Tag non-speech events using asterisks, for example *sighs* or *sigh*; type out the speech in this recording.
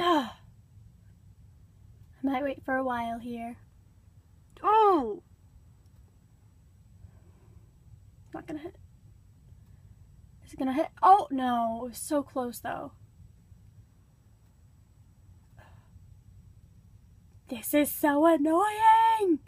*sighs* I might wait for a while here. Oh! Not gonna hit. Is it gonna hit? Oh, no. It was so close, though. This is so annoying!